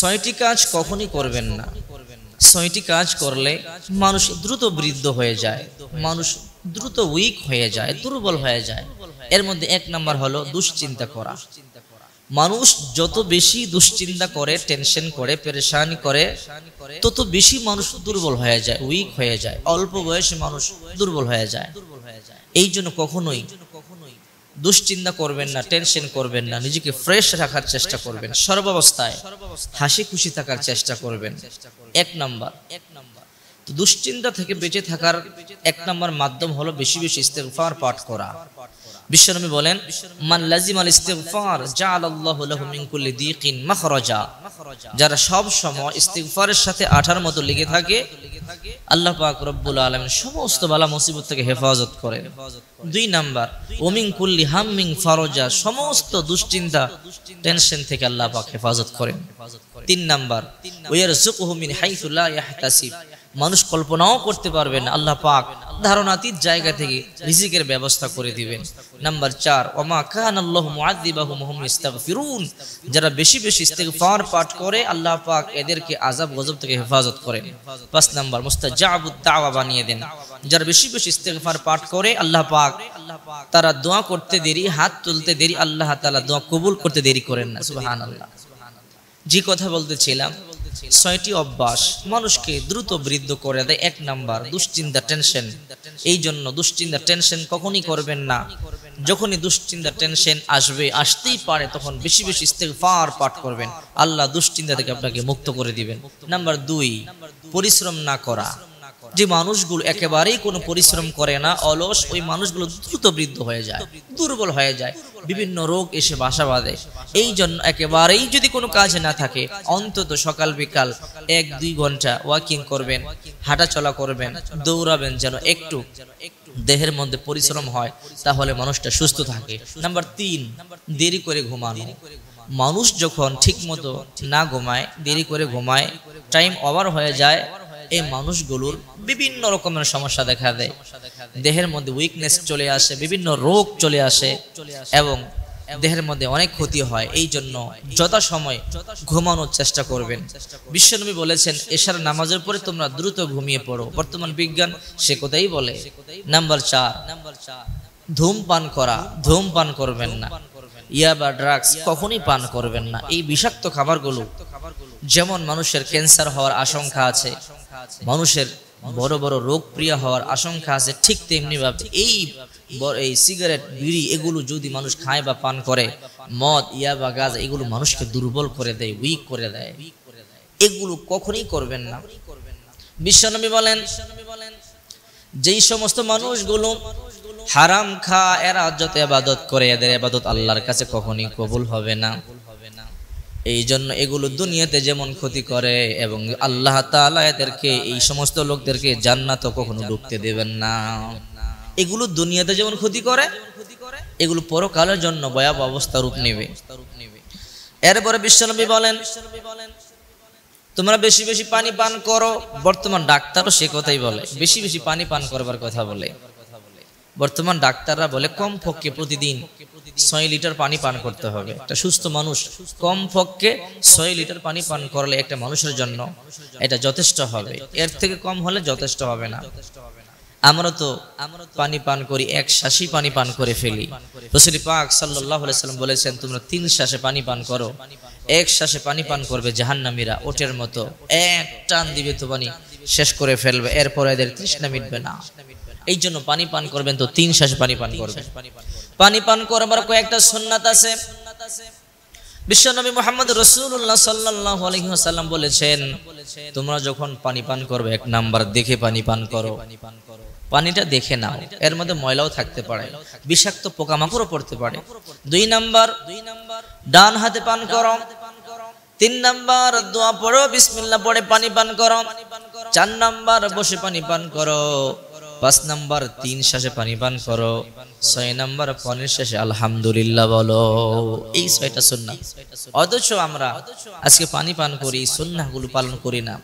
ছয়টি কাজ কখনই করবেন না ছয়টি কাজ করলে মানুষ দ্রুত বৃদ্ধ হয়ে যায় মানুষ দ্রুত উইক হয়ে যায় দুর্বল হয়ে যায় এর মধ্যে এক নম্বর হলো দুশ্চিন্তা করা মানুষ যত বেশি দুশ্চিন্তা করে টেনশন করে পেরেশানি করে তত বেশি মানুষ দুর্বল হয়ে যায় উইক হয়ে যায় অল্প বয়সে মানুষ দুর্বল হয়ে যায় এই জন্য কখনোই দুশ্চিন্তা করবেন না টেনশন করবেন না নিজেকে ফ্রেশ রাখার চেষ্টা করবেন সর্বাবস্থায় হাসি খুশি থাকার চেষ্টা করবেন এক নাম্বার এক নাম্বার দুশ্চিন্তা থেকে বেঁচে থাকার এক নাম্বার মাধ্যম হলো বেশি বেশি ইস্তেফার পাঠ করা বলেন মান লাজিম আল ইস্তিগফার লাহু মিন কুল্লি মাখরাজা যারা সব সময় ইস্তিগফারের সাথে আঠার মতো লেগে থাকে আল্লাহ পাক রব্বুল সমস্ত বালা মুসিবত থেকে হেফাজত করেন দুই নাম্বার কুল্লি হাম্মিং ফারজা সমস্ত দুশ্চিন্তা টেনশন থেকে আল্লাহ পাক হেফাজত করেন তিন নাম্বার ওয়ারযুকহু মিন ইয়াহতাসিব মানুষ কল্পনাও করতে পারবেন আল্লাহ পাক ধারণাতীত জায়গা থেকে রিজিকের ব্যবস্থা করে দিবেন নাম্বার চার ওমা খান আল্লাহ মুআদিবাহু মুহম ইস্তাগফিরুন যারা বেশি বেশি ইস্তেগফার পাঠ করে আল্লাহ পাক এদেরকে আজাব গজব থেকে হেফাজত করেন পাঁচ নাম্বার মুস্তাজাবুদ দাওয়া বানিয়ে দেন যারা বেশি বেশি ইস্তেগফার পাঠ করে আল্লাহ পাক তারা দোয়া করতে দেরি হাত তুলতে দেরি আল্লাহ তাআলা দোয়া কবুল করতে দেরি করেন না সুবহানাল্লাহ জি কথা বলতেছিলাম ছয়টি অভ্যাস মানুষকে দ্রুত বৃদ্ধ করে দেয় এক নাম্বার দুশ্চিন্তা টেনশন এই জন্য দুশ্চিন্তা টেনশন কখনই করবেন না যখনই দুশ্চিন্তা টেনশন আসবে আসতেই পারে তখন বেশি বেশি ইস্তেফার পাঠ করবেন আল্লাহ দুশ্চিন্তা থেকে আপনাকে মুক্ত করে দিবেন নাম্বার দুই পরিশ্রম না করা যে মানুষগুলো একেবারেই কোনো পরিশ্রম করে না অলস ওই মানুষগুলো দ্রুত বৃদ্ধ হয়ে যায় দুর্বল হয়ে যায় বিভিন্ন রোগ এসে বাসা বাঁধে এই জন্য একেবারেই যদি কোনো কাজ না থাকে অন্তত সকাল বিকাল এক দুই ঘন্টা ওয়াকিং করবেন হাঁটা চলা করবেন দৌড়াবেন যেন একটু দেহের মধ্যে পরিশ্রম হয় তাহলে মানুষটা সুস্থ থাকে নাম্বার তিন দেরি করে ঘুমানো মানুষ যখন ঠিক মতো না ঘুমায় দেরি করে ঘুমায় টাইম ওভার হয়ে যায় এই মানুষগুলোর বিভিন্ন রকমের সমস্যা দেখা দেয় দেহের মধ্যে উইকনেস চলে আসে বিভিন্ন রোগ চলে আসে এবং দেহের মধ্যে অনেক ক্ষতি হয় এই জন্য সময় ঘুমানোর চেষ্টা করবেন বিশ্বনবী বলেছেন এশার নামাজের পরে তোমরা দ্রুত ঘুমিয়ে পড়ো বর্তমান বিজ্ঞান সে কোথায় বলে নাম্বার চার ধূমপান করা ধূমপান করবেন না ইয়া বা ড্রাগস কখনই পান করবেন না এই বিষাক্ত খাবারগুলো যেমন মানুষের ক্যান্সার হওয়ার আশঙ্কা আছে মানুষের বড় বড় রোগ প্রিয় হওয়ার আশঙ্কা আছে ঠিক তেমনি ভাবে এই এই সিগারেট বিড়ি এগুলো যদি মানুষ খায় বা পান করে মদ ইয়া বা গাছ এগুলো মানুষকে দুর্বল করে দেয় উইক করে দেয় এগুলো কখনই করবেন না বিশ্বনবী বলেন যেই সমস্ত মানুষগুলো হারাম খা এরা যত আবাদত করে এদের আবাদত আল্লাহর কাছে কখনই কবুল হবে না এই জন্য এগুলো দুনিয়াতে যেমন ক্ষতি করে এবং আল্লাহ তালা এদেরকে এই সমস্ত লোকদেরকে জান্নাত কখনো ঢুকতে দেবেন না এগুলো দুনিয়াতে যেমন ক্ষতি করে এগুলো পরকালের জন্য ভয়াবহ অবস্থা রূপ নেবে এরপরে বিশ্বনবী বলেন তোমরা বেশি বেশি পানি পান করো বর্তমান ডাক্তারও সে কথাই বলে বেশি বেশি পানি পান করবার কথা বলে বর্তমান ডাক্তাররা বলে কম পক্ষে প্রতিদিন ছয় লিটার পানি পান করতে হবে একটা সুস্থ মানুষ কম পক্ষে ছয় লিটার পানি পান করলে একটা মানুষের জন্য এটা যথেষ্ট হবে এর থেকে কম হলে যথেষ্ট হবে না আমরা তো পানি পান করি এক শ্বাসই পানি পান করে ফেলি রসুলি পাক সাল্লাহ সাল্লাম বলেছেন তোমরা তিন শ্বাসে পানি পান করো এক শ্বাসে পানি পান করবে জাহান্নামীরা ওটের মতো এক টান দিবে তো পানি শেষ করে ফেলবে এরপর এদের তৃষ্ণা মিটবে না এই জন্য পানি পান করবেন তো তিন শ্বাস পানি পান করবেন পানি পান করবার কয়েকটা সন্ন্যাত আছে বিশ্বনবী মোহাম্মদ রসুল্লাহ সাল্লাহ আলহিহাসাল্লাম বলেছেন তোমরা যখন পানি পান করবে এক নাম্বার দেখে পানি পান করো পানিটা দেখে না এর মধ্যে ময়লাও থাকতে পারে বিষাক্ত পোকামাকড়ও পড়তে পারে দুই নাম্বার ডান হাতে পান করো তিন নাম্বার দোয়া পড়ো বিসমিল্লা পড়ে পানি পান করো চার নাম্বার বসে পানি পান করো পাঁচ নাম্বার তিন শেষে পানি পান করো ছয় নাম্বার পনের শেষে আলহামদুলিল্লাহ বলো এই ছয়টা সন্না অথচ আমরা আজকে পানি পান করি গুলো পালন করি না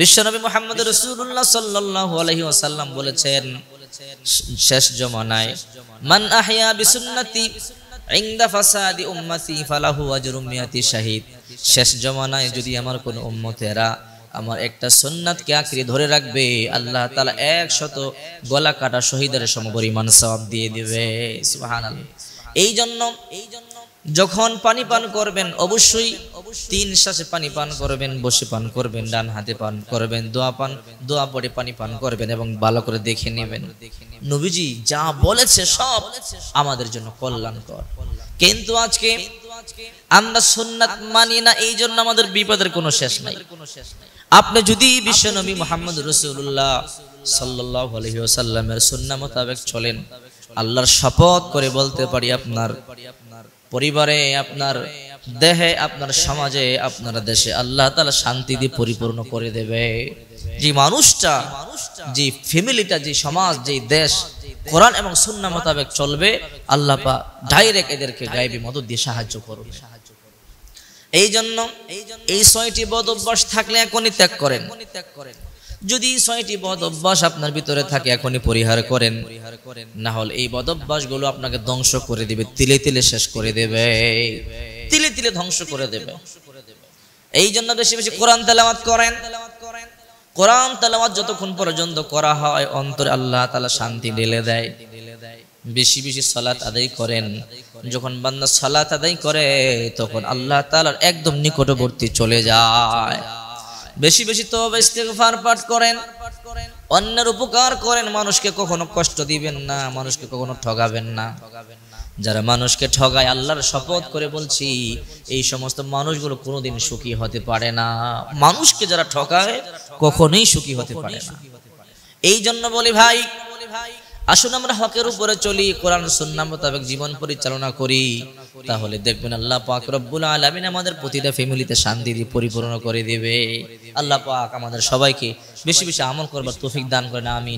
বিশ্বনবী মোহাম্মদ রসুল্লাহ সাল্লাহ আলহি আসাল্লাম বলেছেন শেষ জমানায় মান আহিয়া বিসুন্নতি ইংদা ফাসাদি উম্মতি ফালাহু শাহিদ শেষ জমানায় যদি আমার কোনো উম্মতেরা আমার একটা কে আঁকড়ে ধরে রাখবে আল্লাহ তালা একশত গলা কাটা শহীদের সমপরিমাণ সব দিয়ে দিবে এই জন্য এই জন্য যখন পানি পান করবেন অবশ্যই তিন শ্বাসে পানি পান করবেন বসে পান করবেন ডান হাতে পান করবেন দোয়া পান দোয়া পরে পানি পান করবেন এবং ভালো করে দেখে নেবেন নবীজি যা বলেছে সব আমাদের জন্য কল্যাণকর কিন্তু আজকে আমরা সুন্নাত মানি না এই জন্য আমাদের বিপদের কোনো শেষ নাই কোনো শেষ নাই আপনি যদি বিশ্বনবী মোহাম্মদ রসুল্লাহ সাল্লাহ আলহিউসাল্লামের সুন্না মোতাবেক চলেন আল্লাহর শপথ করে বলতে পারি আপনার পরিবারে আপনার দেহে আপনার সমাজে আপনার দেশে আল্লাহ তালা শান্তি দিয়ে পরিপূর্ণ করে দেবে যে মানুষটা যে ফ্যামিলিটা যে সমাজ যে দেশ কোরআন এবং সুন্না মোতাবেক চলবে আল্লাহ ডাইরেক্ট এদেরকে গায়েবী মদত দিয়ে সাহায্য করবে এই জন্য এই ছয়টি বদ অভ্যাস থাকলে এখনই ত্যাগ করেন যদি ছয়টি বদ অভ্যাস আপনার ভিতরে থাকে এখনই পরিহার করেন না হলে এই বদ গুলো আপনাকে ধ্বংস করে দিবে তিলে তিলে শেষ করে দেবে তিলে তিলে ধ্বংস করে দেবে এই জন্য বেশি বেশি কোরআন তেলামাত করেন কোরআন তেলামাত যতক্ষণ পর্যন্ত করা হয় অন্তরে আল্লাহ তাআলা শান্তি ঢেলে দেয় বেশি বেশি সালাত আদায় করেন যখন বান্দা সালাত আদায় করে তখন আল্লাহ তালার একদম নিকটবর্তী চলে যায় বেশি বেশি তো ইস্তেগফার পাঠ করেন অন্যের উপকার করেন মানুষকে কখনো কষ্ট দিবেন না মানুষকে কখনো ঠগাবেন না যারা মানুষকে ঠগায় আল্লাহর শপথ করে বলছি এই সমস্ত মানুষগুলো কোনোদিন সুখী হতে পারে না মানুষকে যারা ঠকায় কখনোই সুখী হতে পারে না এই জন্য বলি ভাই ভাই আসুন আমরা হকের উপরে চলি কোরআন সুন্না মোতাবেক জীবন পরিচালনা করি তাহলে দেখবেন আল্লাহ পাক রব্বুল আলমিন আমাদের প্রতিটা ফ্যামিলিতে শান্তি দিয়ে পরিপূর্ণ করে দেবে আল্লাহ পাক আমাদের সবাইকে বেশি বেশি আমল করবার তৌফিক দান করে না আমি